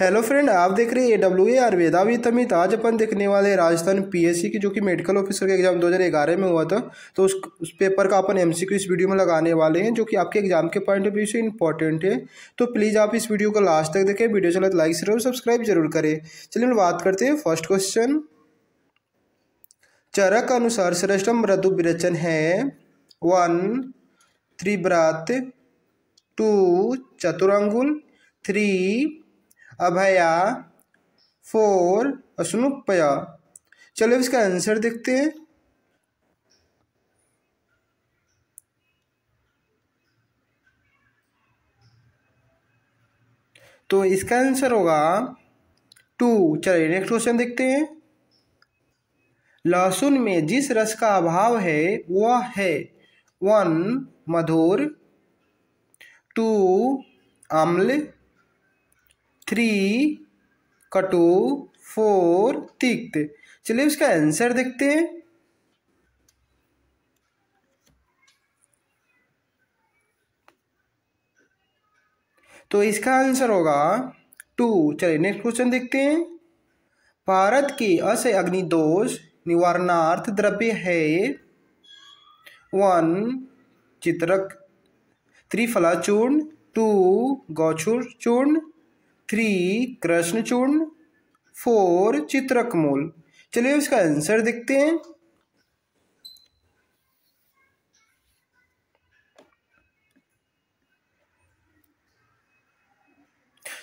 hello friend आप देख रहे हैं ए डब्ल्यू ए आर वेदावी आज अपन देखने वाले राजस्थान पीएससी की जो कि मेडिकल ऑफिसर का एग्जाम 2011 में हुआ था तो उस उस पेपर का अपन एमसीक्यू इस वीडियो में लगाने वाले हैं जो कि आपके एग्जाम के पॉइंट ऑफ व्यू से इंपॉर्टेंट है तो प्लीज़ आप इस वीडियो को लास्ट तक देखें वीडियो चलत लाइक जरूर सब्सक्राइब जरूर करें चलिए बात करते हैं फर्स्ट क्वेश्चन चरक अनुसार श्रेष्ठ मृदु विरचन है वन त्रिव्रत टू चतुरंगुल थ्री अभया फोर असनुपया चलो इसका आंसर देखते हैं तो इसका आंसर होगा टू चलिए नेक्स्ट क्वेश्चन देखते हैं लहसुन में जिस रस का अभाव है वह है वन मधुर टू अम्ल थ्री कटू फोर तिक्त चलिए उसका आंसर देखते हैं तो इसका आंसर होगा टू चलिए नेक्स्ट क्वेश्चन देखते हैं भारत के असह अग्निदोष निवारणार्थ द्रव्य है वन चित्रक त्रिफला चूर्ण टू गौछूर चूर्ण थ्री कृष्णचूर्ण फोर चित्रकमूल चलिए इसका आंसर देखते हैं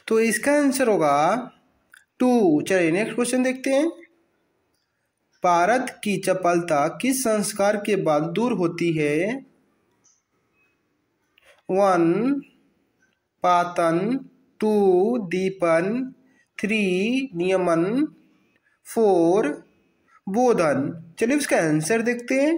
तो इसका आंसर होगा टू चलिए नेक्स्ट क्वेश्चन देखते हैं भारत की चपलता किस संस्कार के बाद दूर होती है वन पातन टू दीपन थ्री नियमन फोर बोधन चलिए उसका आंसर देखते हैं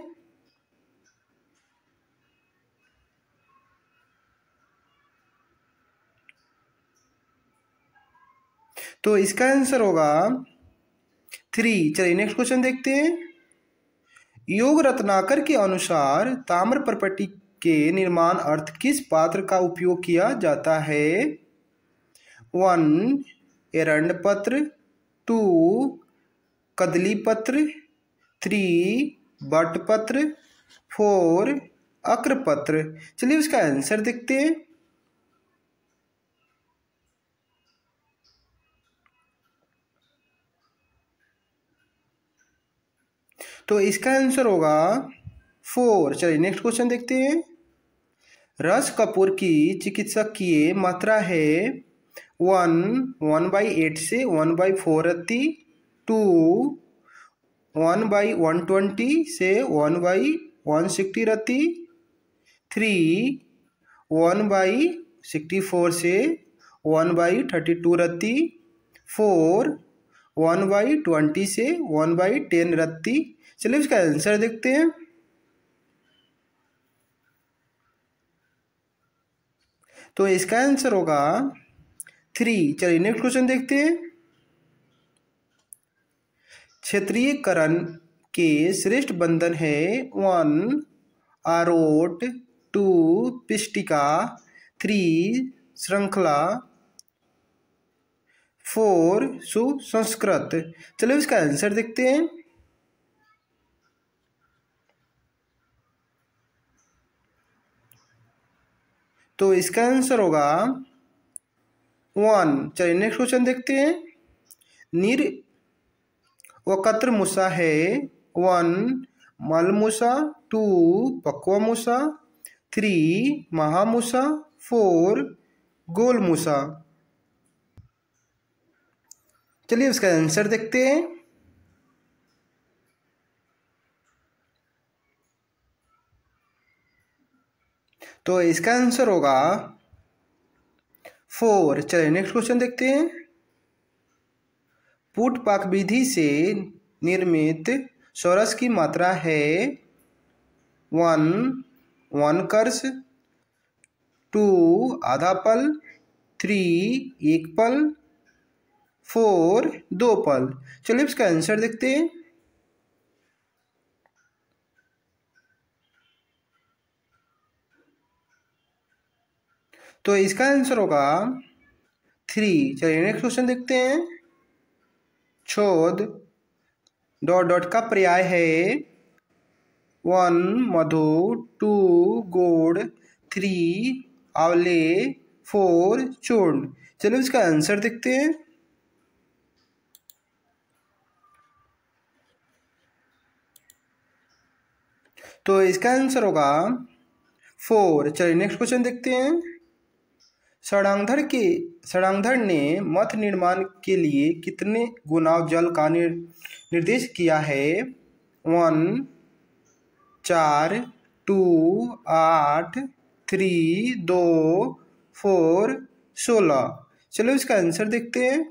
तो इसका आंसर होगा थ्री चलिए नेक्स्ट क्वेश्चन देखते हैं योग रत्नाकर के अनुसार ताम्र प्रपटी के निर्माण अर्थ किस पात्र का उपयोग किया जाता है वन एरंड पत्र टू कदली पत्र थ्री बट पत्र फोर अक्रपत्र चलिए उसका आंसर देखते हैं तो इसका आंसर होगा फोर चलिए नेक्स्ट क्वेश्चन देखते हैं रस कपूर की चिकित्सकीय मात्रा है वन वन बाई एट से वन बाई फोर अति two one by one twenty से वन बाई वन सिक्सटी रहती three one by sixty four से वन बाई थर्टी टू रहती फोर वन बाई ट्वेंटी से वन बाई टेन रहती चलिए इसका आंसर देखते हैं तो इसका आंसर होगा थ्री चलिए नेक्स्ट क्वेश्चन देखते हैं क्षेत्रीयकरण के श्रेष्ठ बंधन है वन आरोट टू पिष्टिका थ्री श्रृंखला फोर सुसंस्कृत चलो इसका आंसर देखते हैं तो इसका आंसर होगा वन चलिए नेक्स्ट क्वेश्चन देखते हैं निर वकत्र मूसा है वन मलमूसा टू पक्वा मूसा थ्री महामूसा फोर गोल मूसा चलिए उसका आंसर देखते हैं तो इसका आंसर होगा फोर चलिए नेक्स्ट क्वेश्चन देखते हैं पुट पाक विधि से निर्मित सोरस की मात्रा है वन वन कर्स टू आधा पल थ्री एक पल फोर दो पल चलिए इसका आंसर देखते हैं तो इसका आंसर होगा थ्री चलिए नेक्स्ट क्वेश्चन देखते हैं छोद डॉट डॉट का पर्याय है वन मधु टू गोड थ्री आवले फोर चूर्ण चलो इसका आंसर देखते हैं तो इसका आंसर होगा फोर चलिए नेक्स्ट क्वेश्चन देखते हैं षडांगधर के षडांगधर ने मठ निर्माण के लिए कितने गुनाव जल का निर, निर्देश किया है वन चार टू आठ थ्री दो फोर सोलह चलो इसका आंसर देखते हैं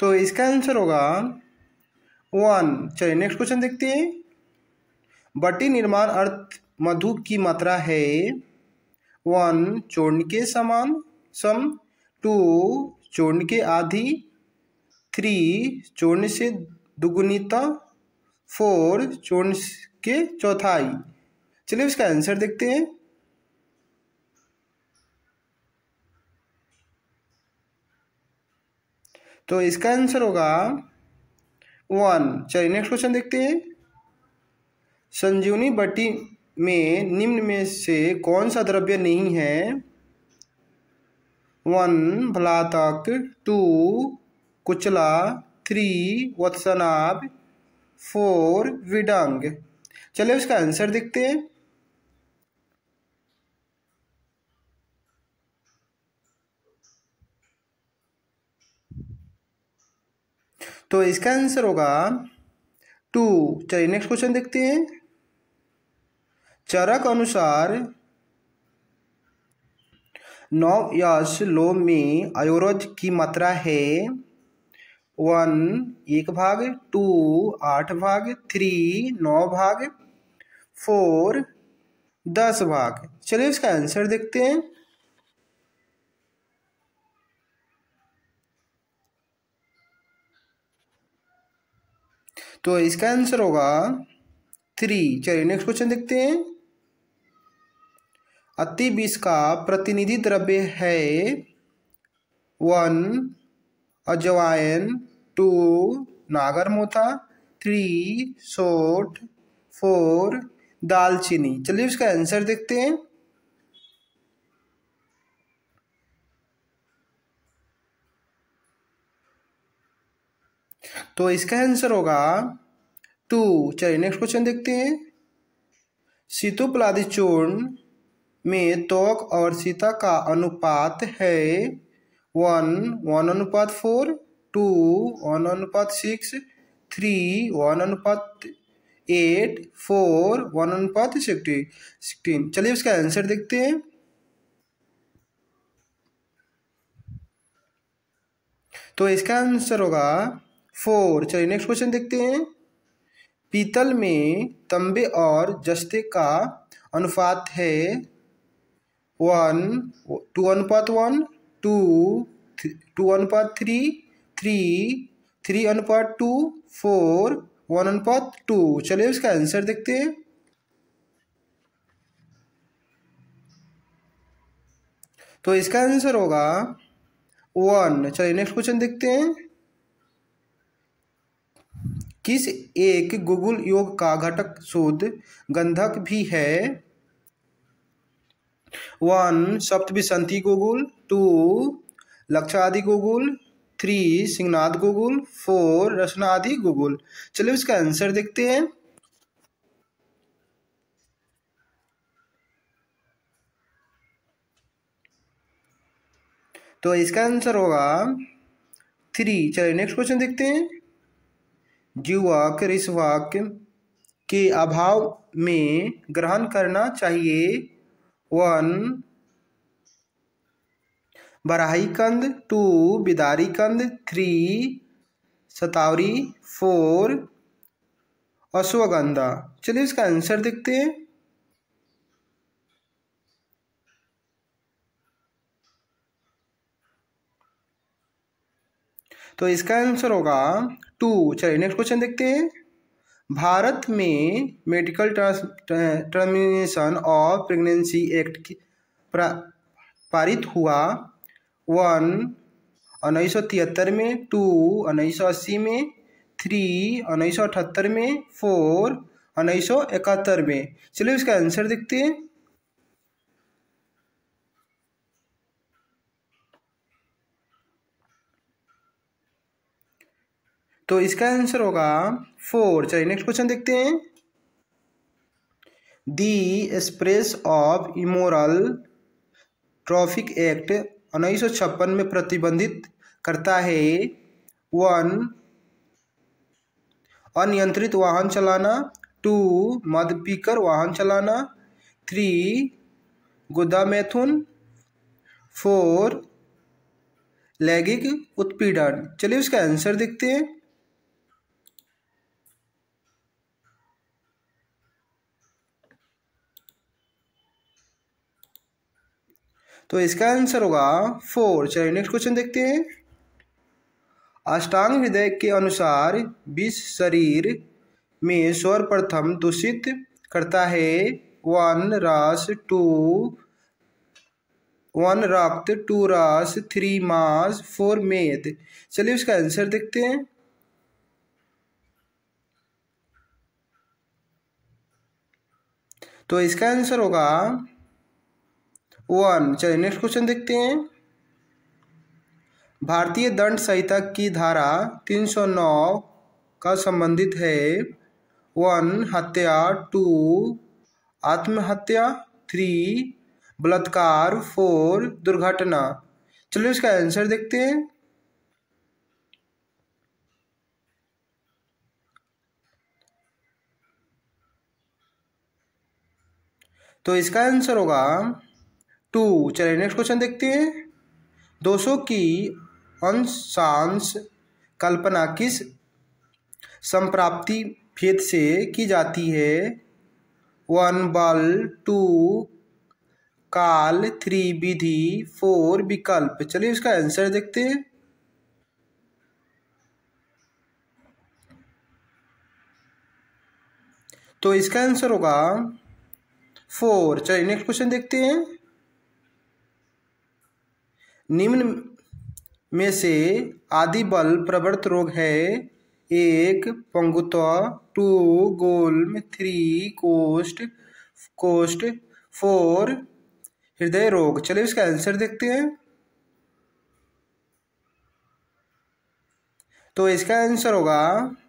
तो इसका आंसर होगा वन चलिए नेक्स्ट क्वेश्चन देखते हैं बटी निर्माण अर्थ मधु की मात्रा है वन चूर्ण के समान सम टू चूर्ण के आधी थ्री चूर्ण से दुगुनिता फोर चूर्ण के चौथाई चलिए इसका आंसर देखते हैं तो इसका आंसर होगा वन चलिए नेक्स्ट क्वेश्चन देखते हैं संजीवनी बट्टी में निम्न में से कौन सा द्रव्य नहीं है वन भलातक टू कुचला थ्री वत्सनाब फोर विडंग चलिए उसका आंसर देखते हैं तो इसका आंसर होगा टू चलिए नेक्स्ट क्वेश्चन देखते हैं चरक अनुसार नौ यश लो में अयोरज की मात्रा है वन एक भाग टू आठ भाग थ्री नौ भाग फोर दस भाग चलिए इसका आंसर देखते हैं तो इसका आंसर होगा थ्री चलिए नेक्स्ट क्वेश्चन देखते हैं अति विष का प्रतिनिधि द्रव्य है वन अजवाइन टू नागरमोथा थ्री सोट फोर दालचीनी चलिए उसका आंसर देखते हैं तो इसका आंसर होगा टू चलिए नेक्स्ट क्वेश्चन देखते हैं सीतुपलादी चूर्ण में त्वक और सीता का अनुपात है वन वन अनुपात फोर टू वन अनुपात सिक्स थ्री वन अनुपात एट फोर वन अनुपात सिक्सटी सिक्सटीन चलिए इसका आंसर देखते हैं तो इसका आंसर होगा फोर चलिए नेक्स्ट क्वेश्चन देखते हैं पीतल में तंबे और जस्ते का अनुपात है वन टू अनुपात वन टू टू अनुपात थ्री थ्री थ्री अनुपात टू फोर वन अनुपात टू चलिए इसका आंसर देखते हैं तो इसका आंसर होगा वन चलिए नेक्स्ट क्वेश्चन देखते हैं किस एक गूगल योग का घटक शोध गंधक भी है वन सप्तविशंति गोगुल टू लक्षादि गोगुल थ्री सिंहनाद गोगुल फोर रचना आदि गोगुल चलिए इसका आंसर देखते हैं तो इसका आंसर होगा थ्री चलिए नेक्स्ट क्वेश्चन देखते हैं जीवक ऋषवाक के अभाव में ग्रहण करना चाहिए वन बराही कंद टू बिदारी कंद थ्री सतावरी फोर अश्वगंधा चलिए इसका आंसर देखते हैं तो इसका आंसर होगा टू चलिए नेक्स्ट क्वेश्चन देखते हैं भारत में medical termination of pregnancy act पारित हुआ वन उन्नीस सौ तिहत्तर में टू उन्नीस सौ अस्सी में थ्री उन्नीस सौ अठहत्तर में फोर उन्नीस सौ इकहत्तर में चलिए इसका आंसर देखते हैं तो इसका आंसर होगा फोर चलिए नेक्स्ट क्वेश्चन देखते हैं the express of immoral traffic act उन्नीस में प्रतिबंधित करता है वन अनियंत्रित वाहन चलाना टू मद पीकर वाहन चलाना थ्री गुदा मैथुन फोर लैगिक उत्पीड़न चलिए उसका आंसर देखते हैं तो इसका आंसर होगा फोर चलिए नेक्स्ट क्वेश्चन देखते हैं अष्टांग हृदय के अनुसार विष शरीर में सर्वप्रथम दूषित करता है वन रस टू वन रक्त टू रस थ्री मास फोर मेद चलिए इसका आंसर देखते हैं तो इसका आंसर होगा वन चलिए नेक्स्ट क्वेश्चन देखते हैं भारतीय दंड संहिता की धारा 309 का संबंधित है वन हत्या टू आत्महत्या थ्री बलात्कार फोर दुर्घटना चलिए इसका आंसर देखते हैं तो इसका आंसर होगा टू चलिए नेक्स्ट क्वेश्चन देखते हैं दोषों की अंशांश कल्पना किस संप्राप्ति भेद से की जाती है वन बल टू काल थ्री विधि फोर विकल्प चलिए इसका आंसर देखते हैं तो इसका आंसर होगा फोर चलिए नेक्स्ट क्वेश्चन देखते हैं निम्न में से आदि बल प्रवृत्त रोग है एक पंगुत्व टू गोल्म थ्री कोष्ट कोष्ट फोर हृदय रोग चलिए इसका आंसर देखते हैं तो इसका आंसर होगा